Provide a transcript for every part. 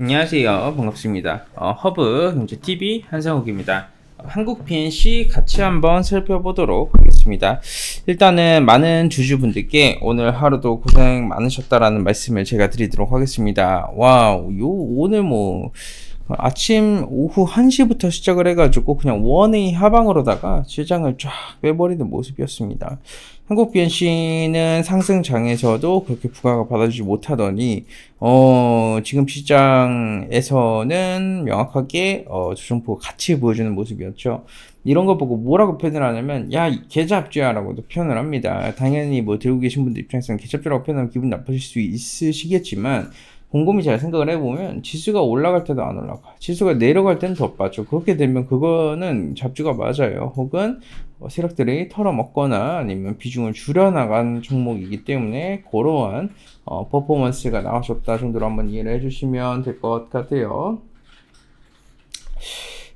안녕하세요 반갑습니다 어, 허브 경제TV 한상욱입니다 한국핀 C 같이 한번 살펴보도록 하겠습니다 일단은 많은 주주분들께 오늘 하루도 고생 많으셨다라는 말씀을 제가 드리도록 하겠습니다 와우 요 오늘 뭐 아침 오후 1시부터 시작을 해가지고 그냥 원의 하방으로다가 시장을 쫙 빼버리는 모습이었습니다. 한국 BNC는 상승장에서도 그렇게 부각을 받아주지 못하더니 어, 지금 시장에서는 명확하게 어, 조정폭 같이 보여주는 모습이었죠. 이런 거 보고 뭐라고 표현을 하냐면 야 개잡주야라고도 표현을 합니다. 당연히 뭐 들고 계신 분들 입장에서는 개잡주라고 표현하면 기분 나쁘실 수 있으시겠지만 곰곰이 잘 생각을 해보면 지수가 올라갈 때도 안 올라가 지수가 내려갈 때는 더 빠져 그렇게 되면 그거는 잡주가 맞아요 혹은 뭐 세력들이 털어먹거나 아니면 비중을 줄여나간 종목이기 때문에 그러한 어, 퍼포먼스가 나왔었다 정도로 한번 이해를 해주시면 될 것 같아요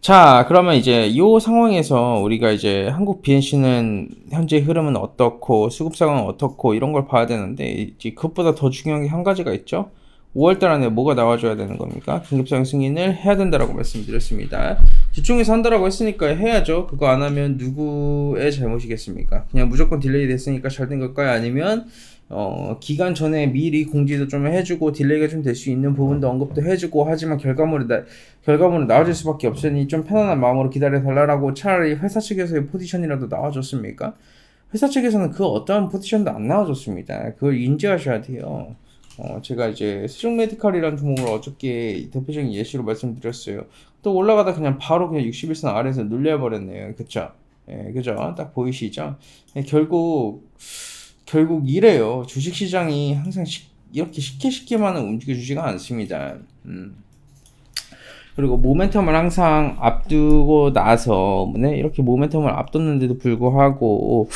자 그러면 이제 이 상황에서 우리가 이제 한국 BNC는 현재 흐름은 어떻고 수급 상황은 어떻고 이런 걸 봐야 되는데 이제 그것보다 더 중요한 게 한 가지가 있죠 5월달 안에 뭐가 나와줘야 되는 겁니까? 긴급사용 승인을 해야 된다라고 말씀드렸습니다. 집중해서 한다라고 했으니까 해야죠. 그거 안 하면 누구의 잘못이겠습니까? 그냥 무조건 딜레이 됐으니까 잘 된 걸까요? 아니면 어, 기간 전에 미리 공지도 좀 해주고 딜레이가 좀 될 수 있는 부분도 언급도 해주고 하지만 결과물이 나, 결과물은 나아질 수밖에 없으니 좀 편안한 마음으로 기다려 달라고 차라리 회사 측에서의 포지션이라도 나와줬습니까? 회사 측에서는 그 어떠한 포지션도 안 나와줬습니다. 그걸 인지하셔야 돼요. 어, 제가 이제 수중 메디칼이라는 종목을 어저께 대표적인 예시로 말씀드렸어요. 또 올라가다 그냥 바로 그냥 61선 아래에서 눌려버렸네요. 그쵸? 예, 그죠? 딱 보이시죠? 예, 결국, 결국 이래요. 주식시장이 항상 시, 이렇게 쉽게 쉽게만은 움직여주지가 않습니다. 음. 그리고 모멘텀을 항상 앞두고 나서, 네, 이렇게 모멘텀을 앞뒀는데도 불구하고,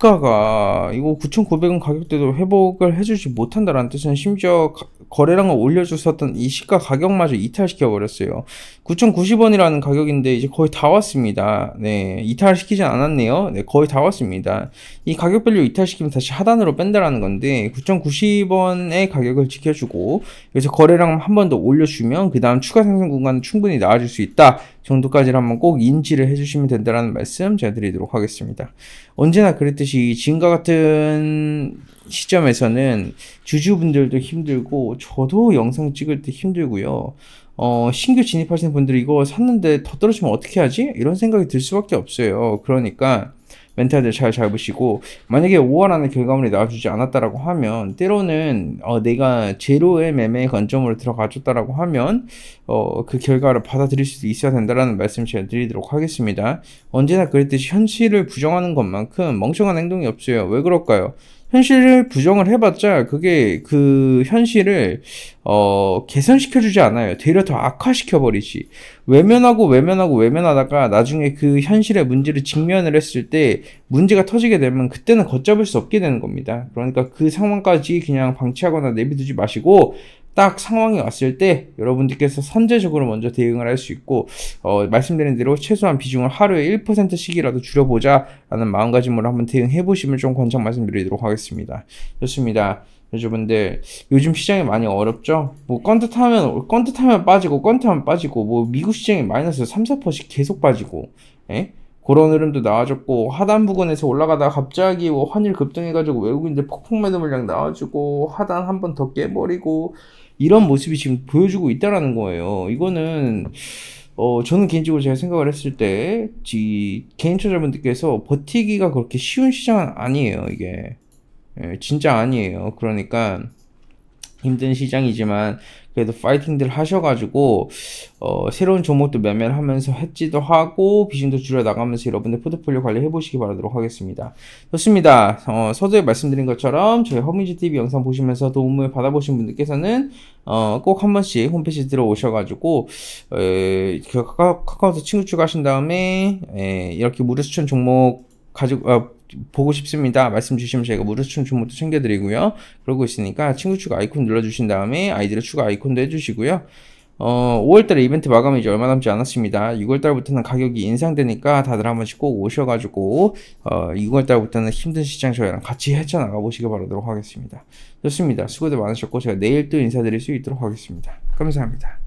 주가가 이거 9,900원 가격대도 회복을 해주지 못한다라는 뜻은 심지어 거래량을 올려줬었던 이 시가 가격마저 이탈시켜 버렸어요. 9,090원이라는 가격인데 이제 거의 다 왔습니다. 네, 이탈시키진 않았네요. 네, 거의 다 왔습니다. 이 가격 별로 이탈시키면 다시 하단으로 뺀다라는 건데 9,090원의 가격을 지켜주고 그래서 거래량 한번 더 올려주면 그 다음 추가 생성 공간은 충분히 나아질 수 있다. 정도까지 한번 꼭 인지를 해주시면 된다는 말씀 제가 드리도록 하겠습니다. 언제나 그랬듯이 지금과 같은 시점에서는 주주분들도 힘들고 저도 영상 찍을 때 힘들고요. 어, 신규 진입하시는 분들이 이거 샀는데 더 떨어지면 어떻게 하지? 이런 생각이 들 수밖에 없어요. 그러니까 멘탈들 잘 잡으시고 만약에 5월 안에 결과물이 나와주지 않았다라고 하면 때로는 어, 내가 제로의 매매 관점으로 들어가줬다라고 하면 어, 그 결과를 받아들일 수도 있어야 된다라는 말씀 제가 드리도록 하겠습니다. 언제나 그랬듯이 현실을 부정하는 것만큼 멍청한 행동이 없어요. 왜 그럴까요? 현실을 부정을 해봤자 그게 그 현실을 어, 개선시켜주지 않아요. 되려 더 악화시켜버리지. 외면하고 외면하고 외면하다가 나중에 그 현실의 문제를 직면을 했을 때 문제가 터지게 되면 그때는 걷잡을 수 없게 되는 겁니다. 그러니까 그 상황까지 그냥 방치하거나 내비두지 마시고 딱 상황이 왔을 때 여러분들께서 선제적으로 먼저 대응을 할 수 있고 어, 말씀드린 대로 최소한 비중을 하루에 1%씩이라도 줄여보자 라는 마음가짐으로 한번 대응해 보시면 좀 권장 말씀드리도록 하겠습니다. 좋습니다. 여러분들 요즘 시장이 많이 어렵죠? 뭐껀듯하면껀듯하면 빠지고 껀듯하면 빠지고 뭐 미국 시장이 마이너스 3, 4%씩 계속 빠지고 에? 예? 그런 흐름도 나와줬고 하단 부근에서 올라가다가 갑자기 뭐 환율 급등해가지고 외국인들 폭풍 매도 물량 나와주고 하단 한 번 더 깨버리고 이런 모습이 지금 보여주고 있다라는 거예요. 이거는 어 저는 개인적으로 제가 생각을 했을 때 개인 투자자분들께서 버티기가 그렇게 쉬운 시장은 아니에요. 이게 예, 진짜 아니에요. 그러니까 힘든 시장이지만 그래도 파이팅들 하셔가지고 어 새로운 종목도 몇몇 하면서 했지도 하고 비중도 줄여 나가면서 여러분들 포트폴리오 관리 해보시기 바라도록 하겠습니다. 좋습니다. 어 서두에 말씀드린 것처럼 저희 허민지 TV 영상 보시면서 도움을 받아보신 분들께서는 어 꼭 한 번씩 홈페이지 들어오셔가지고 카카오, 그 카카오톡 친구 추가하신 다음에 이렇게 무료 추천 종목 가지고 어, 보고 싶습니다. 말씀 주시면 제가 무료추천 주문도 챙겨드리고요. 그러고 있으니까 친구 추가 아이콘 눌러주신 다음에 아이디를 추가 아이콘도 해주시고요. 어, 5월달에 이벤트 마감이 이제 얼마 남지 않았습니다. 6월달부터는 가격이 인상되니까 다들 한 번씩 꼭 오셔가지고 어, 6월달부터는 힘든 시장 저희랑 같이 헤쳐나가 보시기 바라도록 하겠습니다. 좋습니다. 수고들 많으셨고 제가 내일 또 인사드릴 수 있도록 하겠습니다. 감사합니다.